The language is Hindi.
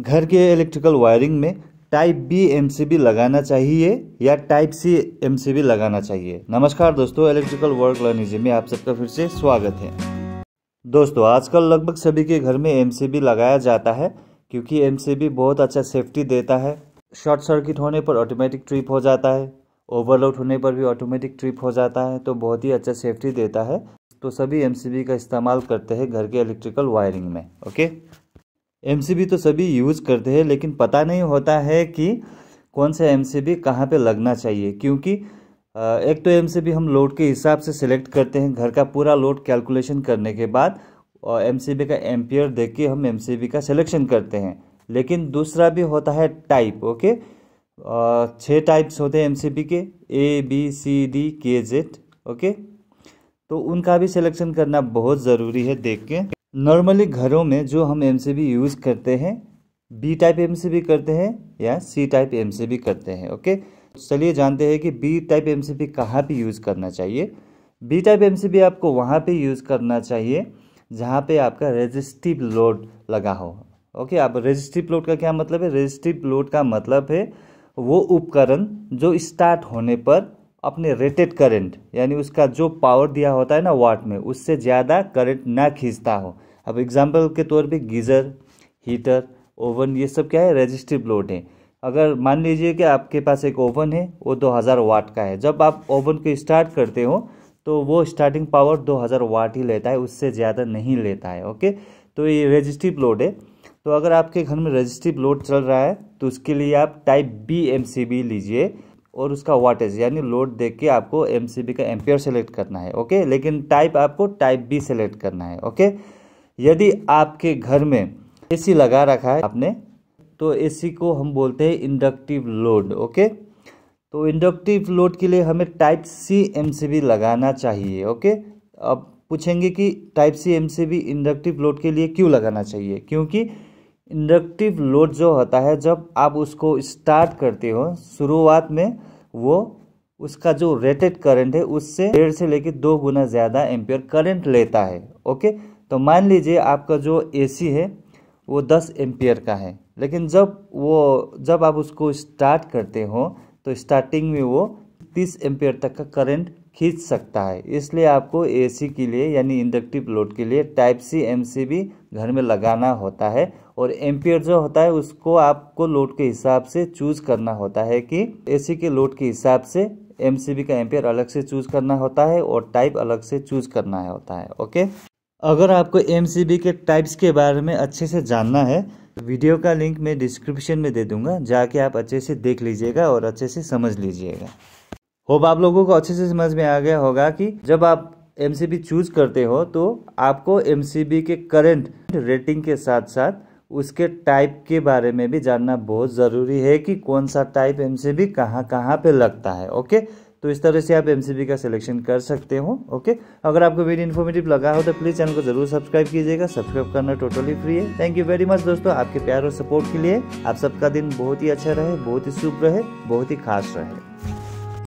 घर के इलेक्ट्रिकल वायरिंग में टाइप बी एमसीबी लगाना चाहिए या टाइप सी एमसीबी लगाना चाहिए नमस्कार दोस्तों इलेक्ट्रिकल वर्क लर्निजी में आप सबका फिर से स्वागत है दोस्तों आजकल लगभग सभी के घर में एमसीबी लगाया जाता है क्योंकि एमसीबी बहुत अच्छा सेफ्टी देता है शॉर्ट सर्किट होने पर ऑटोमेटिक ट्रिप हो जाता है ओवरलोड होने पर भी ऑटोमेटिक ट्रिप हो जाता है तो बहुत ही अच्छा सेफ्टी देता है तो सभी एमसीबी का इस्तेमाल करते हैं घर के इलेक्ट्रिकल वायरिंग में ओके एम तो सभी यूज़ करते हैं लेकिन पता नहीं होता है कि कौन सा एम सी बी कहाँ पर लगना चाहिए क्योंकि एक तो एम सी बी हम लोड के हिसाब से सिलेक्ट करते हैं घर का पूरा लोड कैलकुलेशन करने के बाद और एम सी बी का एम्पियर देख के हम एम सी बी का सिलेक्शन करते हैं लेकिन दूसरा भी होता है टाइप ओके छः टाइप्स होते हैं एम सी बी के A B C D K Z okay तो उनका भी सिलेक्शन करना बहुत ज़रूरी है देख के नॉर्मली घरों में जो हम एम यूज़ करते हैं बी टाइप एम करते हैं या सी टाइप एम करते हैं ओके चलिए जानते हैं कि बी टाइप एम सी कहाँ पर यूज़ करना चाहिए बी टाइप एम आपको वहाँ पे यूज़ करना चाहिए जहाँ पे आपका रेजिस्टिव लोड लगा हो ओके आप रेजिस्टिव लोड का क्या मतलब है रेजिस्टिव लोड का मतलब है वो उपकरण जो स्टार्ट होने पर अपने रेटेड करंट यानी उसका जो पावर दिया होता है ना वाट में उससे ज़्यादा करंट ना खींचता हो अब एग्ज़ाम्पल के तौर पे गीज़र हीटर ओवन ये सब क्या है रजिस्टिव लोड है अगर मान लीजिए कि आपके पास एक ओवन है वो 2000 वाट का है जब आप ओवन को स्टार्ट करते हो तो वो स्टार्टिंग पावर 2000 वाट ही लेता है उससे ज़्यादा नहीं लेता है ओके तो ये रजिस्टिव लोड है तो अगर आपके घर में रजिस्टिव लोड चल रहा है तो उसके लिए आप टाइप बी एम लीजिए और उसका वाटेज यानी लोड देख के आपको एम का एम्पेयर सेलेक्ट करना है ओके लेकिन टाइप आपको टाइप बी सेलेक्ट करना है ओके यदि आपके घर में एसी लगा रखा है आपने तो एसी को हम बोलते हैं इंडक्टिव लोड ओके तो इंडक्टिव लोड के लिए हमें टाइप सी एमसीबी लगाना चाहिए ओके अब पूछेंगे कि type C MCB inductive load के लिए क्यों लगाना चाहिए क्योंकि इंडक्टिव लोड जो होता है जब आप उसको स्टार्ट करते हो शुरुआत में वो उसका जो रेटेड करंट है उससे डेढ़ से लेकर दो गुना ज़्यादा एम्पियर करंट लेता है ओके तो मान लीजिए आपका जो एसी है वो दस एम्पियर का है लेकिन जब वो जब आप उसको स्टार्ट करते हो तो स्टार्टिंग में वो तीस एम्पियर तक का करंट खींच सकता है इसलिए आपको एसी के लिए यानी इंडक्टिव लोड के लिए टाइप सी एमसीबी घर में लगाना होता है और एम्पियर जो होता है उसको आपको लोड के हिसाब से चूज करना होता है कि एसी के लोड के हिसाब से एमसीबी का एम्पियर अलग से चूज करना होता है और टाइप अलग से चूज करना होता है ओके अगर आपको एम के टाइप्स के बारे में अच्छे से जानना है वीडियो का लिंक मैं डिस्क्रिप्शन में दे दूंगा जाके आप अच्छे से देख लीजिएगा और अच्छे से समझ लीजिएगा होप आप लोगों को अच्छे से समझ में आ गया होगा कि जब आप एम चूज करते हो तो आपको एम के करेंट रेटिंग के साथ साथ उसके टाइप के बारे में भी जानना बहुत ज़रूरी है कि कौन सा टाइप एम सी बी कहाँ कहाँ पर लगता है ओके तो इस तरह से आप एम का सिलेक्शन कर सकते हो ओके अगर आपको वीडियो इन्फॉर्मेटिव लगा हो तो प्लीज़ चैनल को जरूर सब्सक्राइब कीजिएगा सब्सक्राइब करना टोटली फ्री है थैंक यू वेरी मच दोस्तों आपके प्यार और सपोर्ट के लिए आप सबका दिन बहुत ही अच्छा रहे बहुत ही शुभ रहे बहुत ही खास रहे